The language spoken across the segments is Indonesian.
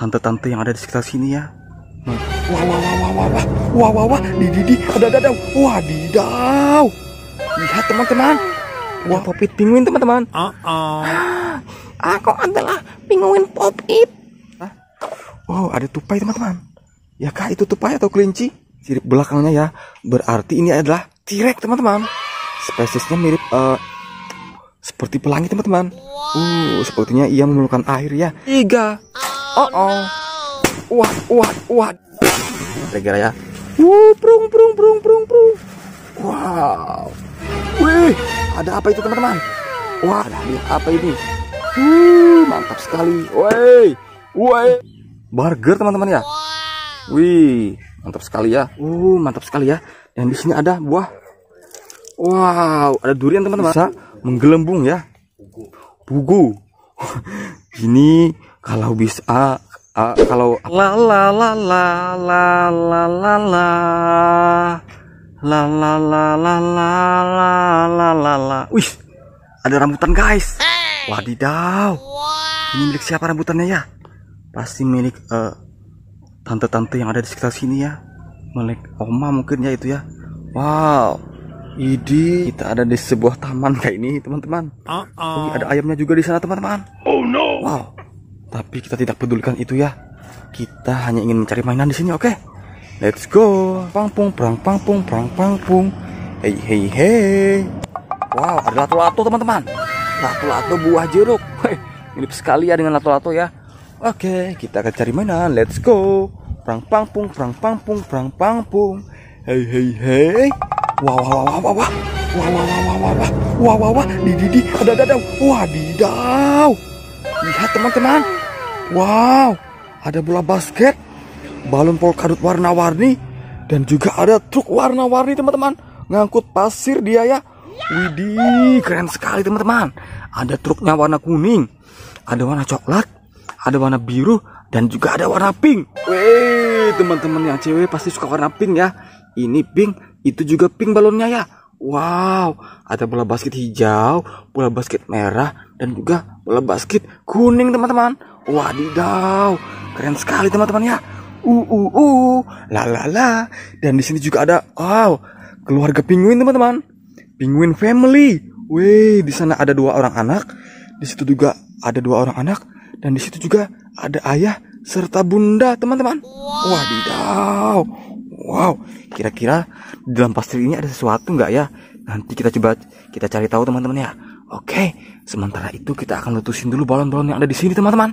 tante-tante yang ada di sekitar sini ya. Wah wah wah wah wah wah wah wah wah di di di ada ada ada wah di daw. Lihat teman-teman. Wah popit pinguin teman-teman. Uh uh-uh. -oh. Ah, Aku adalah pinguin popit. Hah? Wow oh, ada tupai teman-teman. Ya kah itu tupai atau kelinci? Sirip belakangnya ya. Berarti ini adalah tirek teman-teman. Spesiesnya mirip eh, seperti pelangi teman-teman. Uh, sepertinya ia memerlukan air ya. Tiga, Oh oh. Wah, wah, wah. Kira-kira ya. Wuh, prung, prung, prung, prung, prung. Wow. Wih, ada apa itu teman-teman? Wah, ada apa ini? Wuh, mantap sekali. Woi, woi. Burger teman-teman ya. Wih, mantap sekali ya. Uh, mantap sekali ya. Dan di sini ada buah. Wow, ada durian teman-teman. Bisa menggelembung ya. Bugu. Ini kalau bisa uh, kalau la la la la la la la la la la la la la la la la wih ada rambutan guys hey. wadidaw wow. ini milik siapa rambutannya ya pasti milik uh, tante-tante yang ada di sekitar sini ya milik oma mungkin ya itu ya wow ini kita ada di sebuah taman kayak ini teman-teman uh -uh. Oh, ada ayamnya juga di sana teman-teman oh no wow tapi kita tidak pedulikan itu ya. Kita hanya ingin mencari mainan di sini, oke? Okay? Let's go. Pangpung, perang pangpung, perang pangpung. Hey hey hey. Wow, ada lato-lato teman-teman. Lato-lato buah jeruk. Hei, mirip sekali ya dengan lato-lato ya. Oke, okay, kita akan cari mainan. Let's go. Perang pangpung, perang pangpung, perang pangpung. Hey hey hey. wow wow wow wow wow Wah wah wah wah wah wah. Wah wah wah. Di di di. Ada ada ada. Wah didau. Lihat teman-teman. Wow, ada bola basket, balon polkadot warna-warni, dan juga ada truk warna-warni teman-teman. Ngangkut pasir dia ya. Widih, keren sekali teman-teman. Ada truknya warna kuning, ada warna coklat, ada warna biru, dan juga ada warna pink. Wih, teman-teman yang cewek pasti suka warna pink ya. Ini pink, itu juga pink balonnya ya. Wow, ada bola basket hijau, bola basket merah, dan juga bola basket kuning teman-teman. Wadidaw, keren sekali teman-teman ya. Uh, uh, uh, la la la. Dan di sini juga ada, wow, keluarga penguin teman-teman. Penguin family. Wih, di sana ada dua orang anak. Di situ juga ada dua orang anak. Dan di situ juga ada ayah serta bunda teman-teman. Wow. Wadidaw. Wow, kira-kira di dalam pasir ini ada sesuatu nggak ya? Nanti kita coba kita cari tahu teman-teman ya. Oke, sementara itu kita akan letusin dulu balon-balon yang ada di sini teman-teman.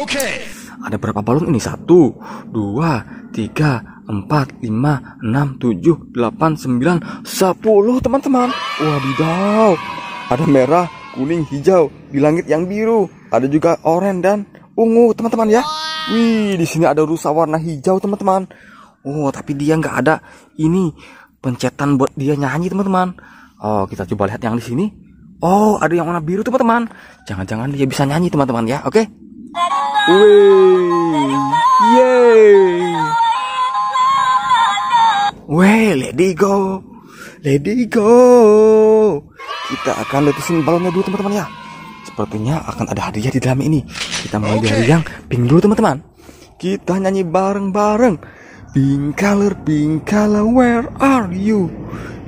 Oke. Ada berapa balon ini? Satu, dua, tiga, empat, lima, enam, tujuh, delapan, sembilan, sepuluh teman-teman. Wadidaw. Ada merah, kuning, hijau di langit yang biru. Ada juga oranye dan ungu teman-teman ya. Wih, di sini ada rusa warna hijau teman-teman. Oh, tapi dia nggak ada ini pencetan buat dia nyanyi teman-teman. Oh, kita coba lihat yang di sini. Oh, ada yang warna biru teman teman. Jangan-jangan dia bisa nyanyi, teman-teman ya. Oke. Okay? Wih. Yeay. Weh, let go. Let go. Kita akan letusin balonnya dulu, teman-teman ya. Sepertinya akan ada hadiah di dalam ini. Kita mulai okay. dari yang pink dulu, teman-teman. Kita nyanyi bareng-bareng. Pink color, pink color, where are you?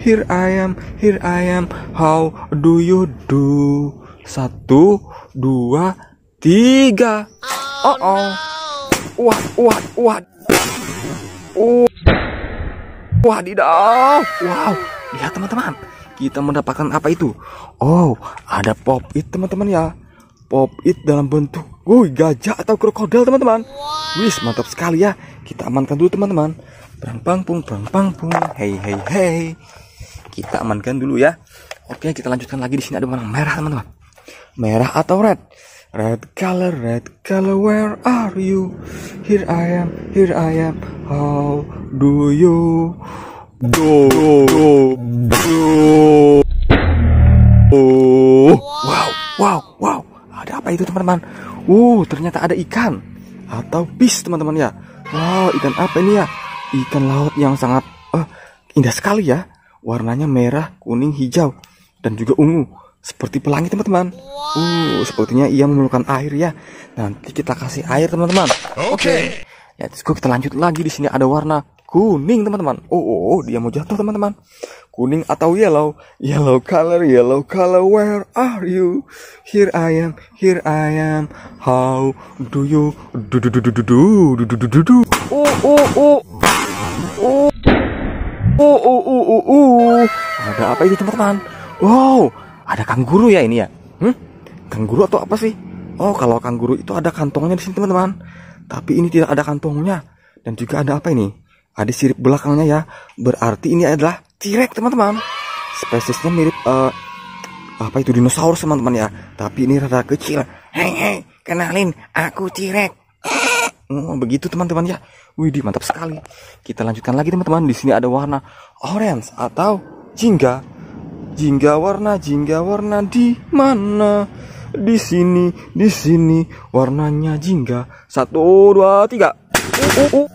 Here I am, here I am. How do you do? Satu, dua, tiga. Oh oh. oh. Wah, wah, wah. Oh. Wah, Wow. Lihat teman-teman. Kita mendapatkan apa itu? Oh, ada pop it teman-teman ya. Pop it dalam bentuk Woi, gajah atau krokodil, teman-teman. Wow. Wis, mantap sekali ya. Kita amankan dulu, teman-teman. Perang pangpung, perang pangpung. hey hey hey kita amankan dulu ya oke kita lanjutkan lagi di sini ada warna merah teman-teman merah atau red Red color, red color, where are you? Here I am, here I am, how do you do? do, do. Oh. Wow, wow, wow, ada apa itu teman-teman? Wow, uh, ternyata ada ikan atau fish teman-teman ya. Wow, ikan apa ini ya? Ikan laut yang sangat uh, indah sekali ya warnanya merah, kuning, hijau, dan juga ungu. Seperti pelangi teman-teman. Uh, sepertinya ia memerlukan air ya. Nanti kita kasih air teman-teman. Oke. Okay. Ya, kita lanjut lagi di sini ada warna kuning teman-teman. Oh, oh, oh, dia mau jatuh teman-teman. Kuning atau yellow? Yellow color, yellow color, where are you? Here I am, here I am. How do you do do do do do do do do do do? Oh, oh, oh. Oh. Oh, oh, oh, oh, oh. Ada apa ini teman-teman? Wow, ada kangguru ya ini ya? Hmm? Kangguru atau apa sih? Oh, kalau kangguru itu ada kantongnya di sini teman-teman. Tapi ini tidak ada kantongnya. Dan juga ada apa ini? Ada sirip belakangnya ya. Berarti ini adalah cirek teman-teman. Spesiesnya mirip uh, apa itu dinosaurus teman-teman ya. Tapi ini rada kecil. Hei, hei, kenalin, aku cirek. Oh, begitu teman-teman ya. Widih, mantap sekali. Kita lanjutkan lagi teman-teman. Di sini ada warna orange atau jingga. Jingga warna, jingga warna di mana? Di sini, di sini warnanya jingga. Satu, dua, tiga. Uh, uh, uh.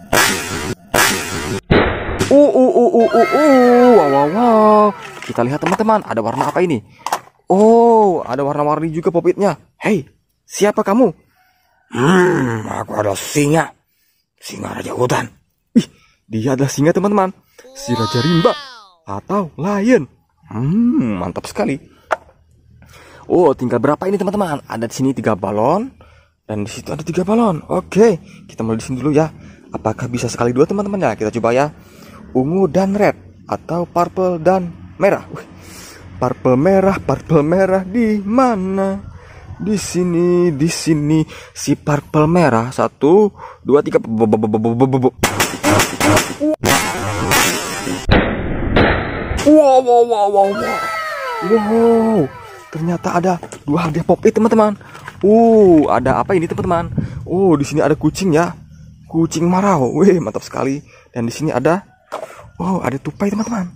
Uh, uh, uh, uh, uh, uh. Wow, wow, wow. Kita lihat teman-teman, ada warna apa ini? Oh, ada warna-warni juga popitnya. Hei, siapa kamu? Hmm, aku adalah singa. Singa Raja Hutan. Ih, dia adalah singa teman-teman. Si Raja Rimba. Atau lion. Hmm, mantap sekali. Oh, tinggal berapa ini teman-teman? Ada di sini tiga balon. Dan di situ ada tiga balon. Oke, kita mulai di sini dulu ya. Apakah bisa sekali dua teman-teman ya? Kita coba ya. Ungu dan red. Atau purple dan merah. Wih, purple merah, purple merah di mana? di sini di sini si purple merah satu dua tiga wow wow wow wow wow wow ternyata ada dua HD pop it eh, teman-teman uh ada apa ini teman-teman oh di sini ada kucing ya kucing marau weh mantap sekali dan di sini ada oh ada tupai teman-teman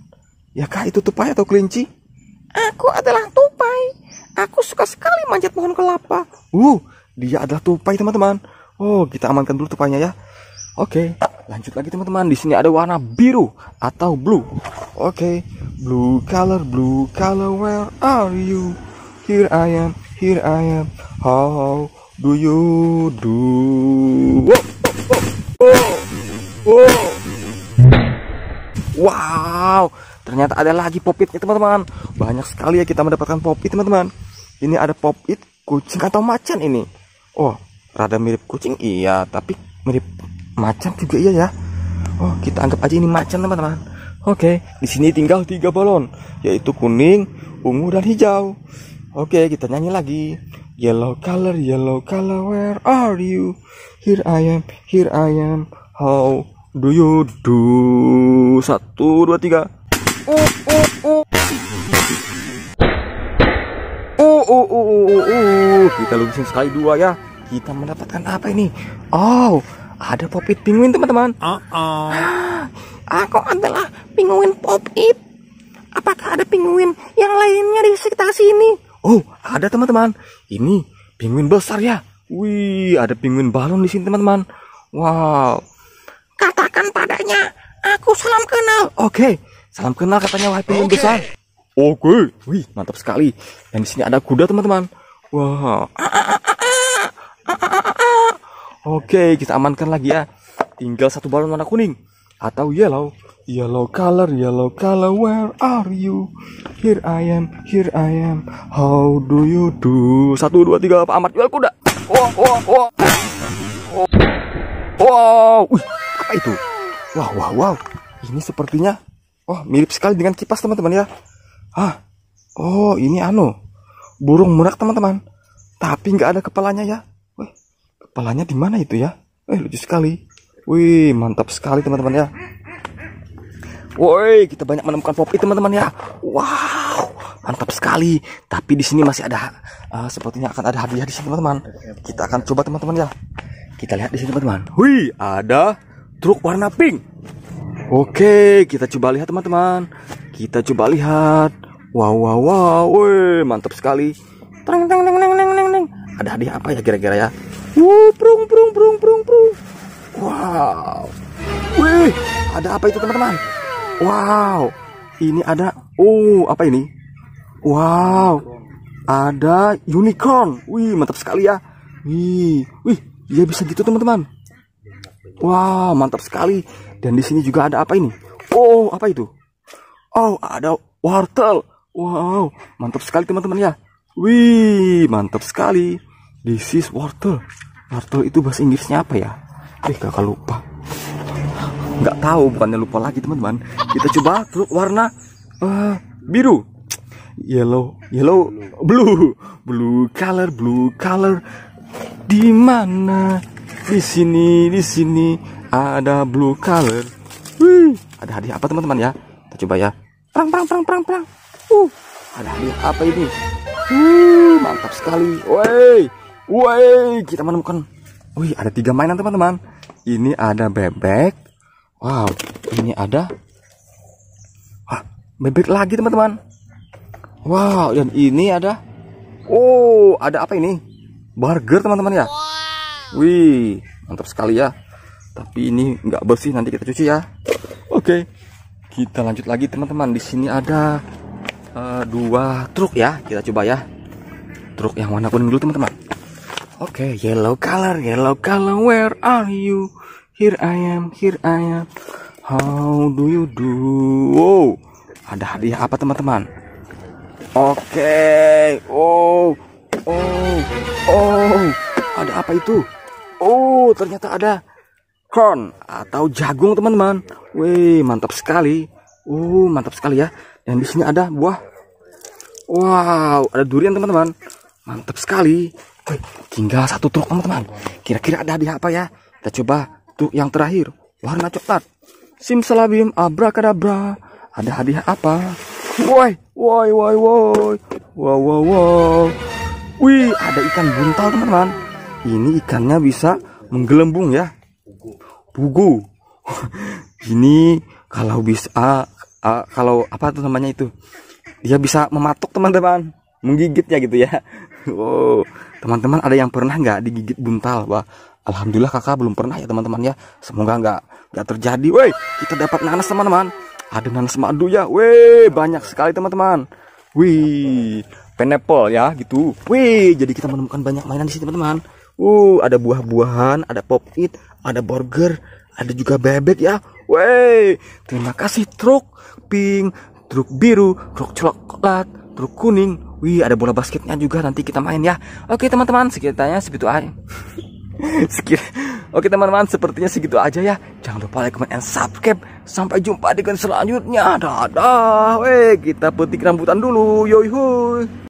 ya kah itu tupai atau kelinci aku adalah tupai Aku suka sekali manjat pohon kelapa. Uh, dia adalah tupai teman-teman. Oh, kita amankan dulu tupainya ya. Oke, lanjut lagi teman-teman. Di sini ada warna biru atau blue. Oke, blue color, blue color, where are you? Here I am, here I am. How do you do? oh, oh, oh. wow. ternyata ada lagi popitnya teman-teman. Banyak sekali ya kita mendapatkan popit teman-teman ini ada pop it kucing atau macan ini oh rada mirip kucing iya tapi mirip macan juga iya ya oh kita anggap aja ini macan teman-teman oke di sini tinggal tiga balon yaitu kuning ungu dan hijau oke kita nyanyi lagi yellow color yellow color where are you here I am here I am how do you do satu dua tiga uh, uh, uh uh, uh, uh, uh, uh. Kita lukisin sekali dua ya. Kita mendapatkan apa ini? Oh, ada popit penguin teman-teman. Uh -oh. Aku adalah penguin popit. Apakah ada penguin yang lainnya di sekitar sini? Oh, ada teman-teman. Ini penguin besar ya. Wih, ada penguin balon di sini teman-teman. Wow. Katakan padanya, aku salam kenal. Oke, okay. salam kenal katanya wah penguin okay. besar. Oke, wih mantap sekali. Dan di sini ada kuda teman-teman. Wow. Oke, kita amankan lagi ya. Tinggal satu balon warna kuning atau yellow. Yellow color, yellow color, where are you? Here I am, here I am. How do you do? Satu, dua, tiga, Pak Ahmad jual kuda. Wow, wow, wow. Wow, wih, apa itu? Wow, wow, wow. Ini sepertinya, oh mirip sekali dengan kipas teman-teman ya. Hah? Oh, ini anu. Burung murak teman-teman. Tapi nggak ada kepalanya ya. Wih, kepalanya di mana itu ya? Eh, lucu sekali. Wih, mantap sekali, teman-teman ya. Woi, kita banyak menemukan popi teman-teman ya. Wow, mantap sekali. Tapi di sini masih ada uh, sepertinya akan ada hadiah di sini, teman-teman. Kita akan coba teman-teman ya. Kita lihat di sini, teman-teman. Wih, ada truk warna pink. Oke, kita coba lihat teman-teman. Kita coba lihat. Wow, wow, wow. Woi, mantap sekali. Teng teng teng teng teng teng. Ada hadiah apa ya kira-kira ya? Wuh, prung prung prung prung prung. Wow. Wih, ada apa itu teman-teman? Wow. Ini ada oh, apa ini? Wow. Ada unicorn. Wih, mantap sekali ya. Wih, wih, dia ya bisa gitu teman-teman. Wow, mantap sekali. Dan di sini juga ada apa ini? Oh, apa itu? Oh, ada wortel. Wow, mantap sekali teman-teman ya. Wih, mantap sekali. This is wortel. Wortel itu bahasa Inggrisnya apa ya? Eh, kakak lupa. Nggak tahu, bukannya lupa lagi teman-teman. Kita coba truk warna uh, biru. Yellow, yellow, blue, blue color, blue color. Di mana? Di sini, di sini ada blue color Wih, ada hadiah apa teman-teman ya kita coba ya perang perang perang perang perang uh ada hadiah apa ini uh mantap sekali woi woi kita menemukan wih ada tiga mainan teman-teman ini ada bebek wow ini ada wah bebek lagi teman-teman wow dan ini ada oh ada apa ini burger teman-teman ya wih mantap sekali ya tapi ini nggak bersih nanti kita cuci ya oke kita lanjut lagi teman-teman di sini ada uh, dua truk ya kita coba ya truk yang warna kuning dulu teman-teman oke okay, yellow color yellow color where are you here I am here I am how do you do wow ada hadiah apa teman-teman oke okay. oh oh oh ada apa itu oh ternyata ada corn atau jagung teman-teman. Wih mantap sekali. Uh mantap sekali ya. Dan di sini ada buah. Wow ada durian teman-teman. Mantap sekali. Wih, tinggal satu truk teman-teman. Kira-kira ada di apa ya? Kita coba truk yang terakhir. Warna coklat. Sim Simsalabim abrakadabra. Ada hadiah apa? Woi, woi, woi, woi. Wow, wow, wow. Wih, ada ikan buntal teman-teman. Ini ikannya bisa menggelembung ya bugu, ini kalau bisa uh, kalau apa tuh namanya itu dia bisa mematuk teman-teman menggigit ya gitu ya oh teman-teman ada yang pernah nggak digigit buntal wah alhamdulillah kakak belum pernah ya teman-teman ya semoga nggak nggak terjadi woi kita dapat nanas teman-teman ada nanas madu ya woi banyak sekali teman-teman wih pineapple ya gitu wih jadi kita menemukan banyak mainan di sini teman-teman Uh, ada buah-buahan, ada pop it, ada burger, ada juga bebek ya. Wey, terima kasih truk pink, truk biru, truk coklat, truk kuning. Wih, ada bola basketnya juga nanti kita main ya. Oke, teman-teman, sekitarnya segitu aja. Sekir Oke teman-teman, sepertinya segitu aja ya. Jangan lupa like, comment, and subscribe. Sampai jumpa dengan selanjutnya. Dadah. Wey, kita petik rambutan dulu. Yoi